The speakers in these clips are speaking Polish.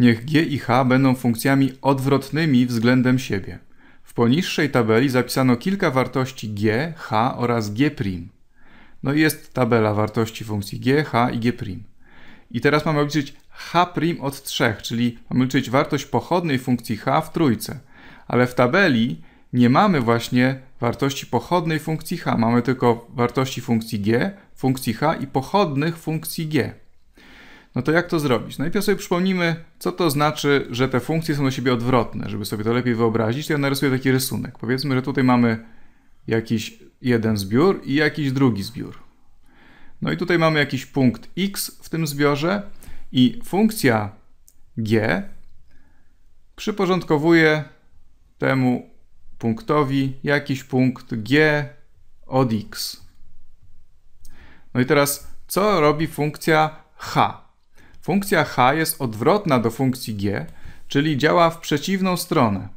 Niech g i h będą funkcjami odwrotnymi względem siebie. W poniższej tabeli zapisano kilka wartości g, h oraz g'. No i jest tabela wartości funkcji g, h i g'. I teraz mamy obliczyć h' od 3, czyli mamy liczyć wartość pochodnej funkcji h w trójce. Ale w tabeli nie mamy właśnie wartości pochodnej funkcji h, mamy tylko wartości funkcji g, funkcji h i pochodnych funkcji g. No to jak to zrobić? Najpierw no sobie przypomnijmy, co to znaczy, że te funkcje są do siebie odwrotne. Żeby sobie to lepiej wyobrazić, to ja narysuję taki rysunek. Powiedzmy, że tutaj mamy jakiś jeden zbiór i jakiś drugi zbiór. No i tutaj mamy jakiś punkt x w tym zbiorze i funkcja g przyporządkowuje temu punktowi jakiś punkt g od x. No i teraz co robi funkcja h? Funkcja h jest odwrotna do funkcji g, czyli działa w przeciwną stronę.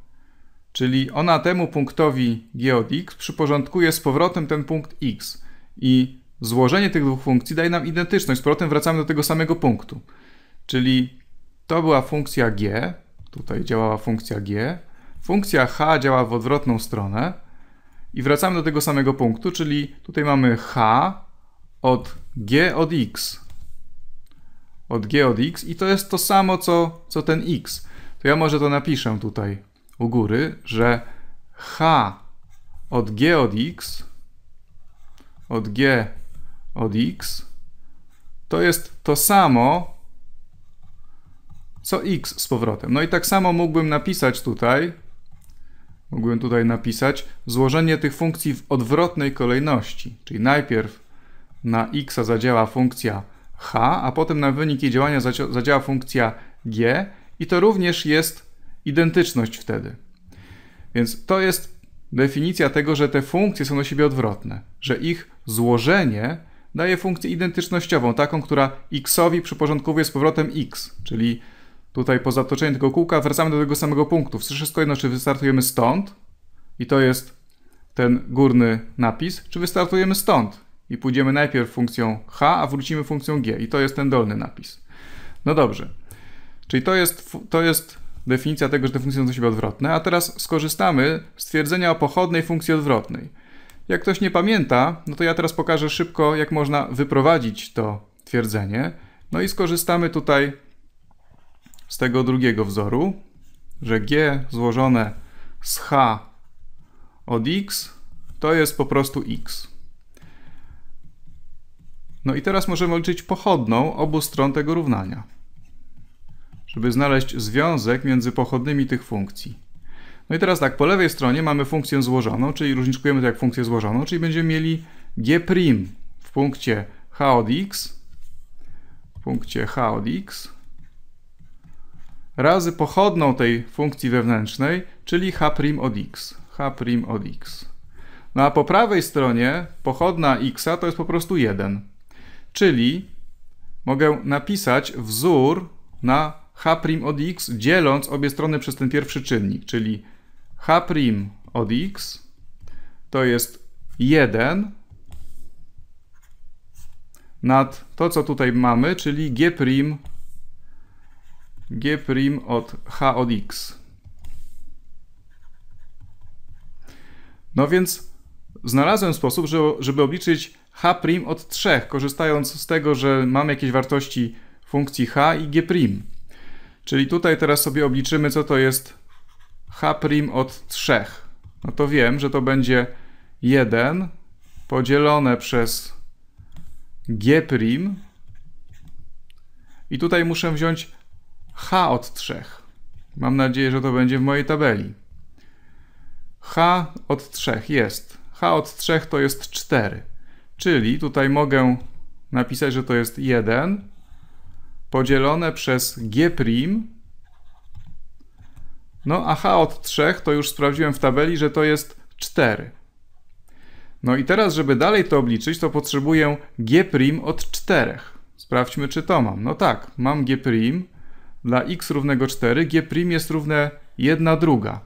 Czyli ona temu punktowi g od x przyporządkuje z powrotem ten punkt x i złożenie tych dwóch funkcji daje nam identyczność. Z powrotem wracamy do tego samego punktu. Czyli to była funkcja g, tutaj działała funkcja g, funkcja h działa w odwrotną stronę i wracamy do tego samego punktu, czyli tutaj mamy h od g od x od g od x i to jest to samo, co, co ten x. To ja może to napiszę tutaj u góry, że h od g od x od g od x to jest to samo, co x z powrotem. No i tak samo mógłbym napisać tutaj, mógłbym tutaj napisać złożenie tych funkcji w odwrotnej kolejności. Czyli najpierw na x zadziała funkcja H, a potem na wynik jej działania zadziała funkcja G i to również jest identyczność wtedy. Więc to jest definicja tego, że te funkcje są do siebie odwrotne, że ich złożenie daje funkcję identycznościową, taką, która x-owi przyporządkowuje z powrotem x, czyli tutaj po zatoczeniu tego kółka wracamy do tego samego punktu. Wszystko jedno, czy wystartujemy stąd i to jest ten górny napis, czy wystartujemy stąd i pójdziemy najpierw funkcją h, a wrócimy funkcją g i to jest ten dolny napis. No dobrze, czyli to jest, to jest definicja tego, że te funkcje są do siebie odwrotne, a teraz skorzystamy z twierdzenia o pochodnej funkcji odwrotnej. Jak ktoś nie pamięta, no to ja teraz pokażę szybko, jak można wyprowadzić to twierdzenie. No i skorzystamy tutaj z tego drugiego wzoru, że g złożone z h od x to jest po prostu x. No i teraz możemy liczyć pochodną obu stron tego równania, żeby znaleźć związek między pochodnymi tych funkcji. No i teraz tak, po lewej stronie mamy funkcję złożoną, czyli różniczkujemy to jak funkcję złożoną, czyli będziemy mieli g' w punkcie h od x, w punkcie h od x, razy pochodną tej funkcji wewnętrznej, czyli h' od x, h' od x. No a po prawej stronie pochodna x to jest po prostu 1. Czyli mogę napisać wzór na h' od x, dzieląc obie strony przez ten pierwszy czynnik, czyli h' od x to jest 1 nad to, co tutaj mamy, czyli g' g' od h od x. No więc znalazłem sposób, żeby obliczyć h' od 3, korzystając z tego, że mam jakieś wartości funkcji h i g'. Czyli tutaj teraz sobie obliczymy, co to jest h' od 3. No to wiem, że to będzie 1 podzielone przez g'. I tutaj muszę wziąć h od 3. Mam nadzieję, że to będzie w mojej tabeli. h od 3 jest. h od 3 to jest 4. Czyli tutaj mogę napisać, że to jest 1 podzielone przez g'. No a h od 3 to już sprawdziłem w tabeli, że to jest 4. No i teraz, żeby dalej to obliczyć, to potrzebuję g' od 4. Sprawdźmy, czy to mam. No tak, mam g' dla x równego 4, g' jest równe 1 druga.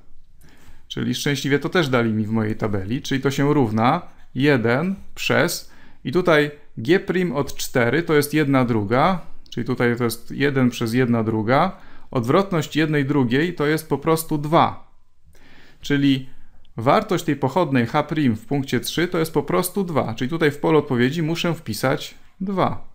Czyli szczęśliwie to też dali mi w mojej tabeli, czyli to się równa 1 przez i tutaj g' od 4 to jest 1 druga, czyli tutaj to jest 1 przez 1 druga. Odwrotność jednej drugiej to jest po prostu 2. Czyli wartość tej pochodnej h' w punkcie 3 to jest po prostu 2. Czyli tutaj w polu odpowiedzi muszę wpisać 2.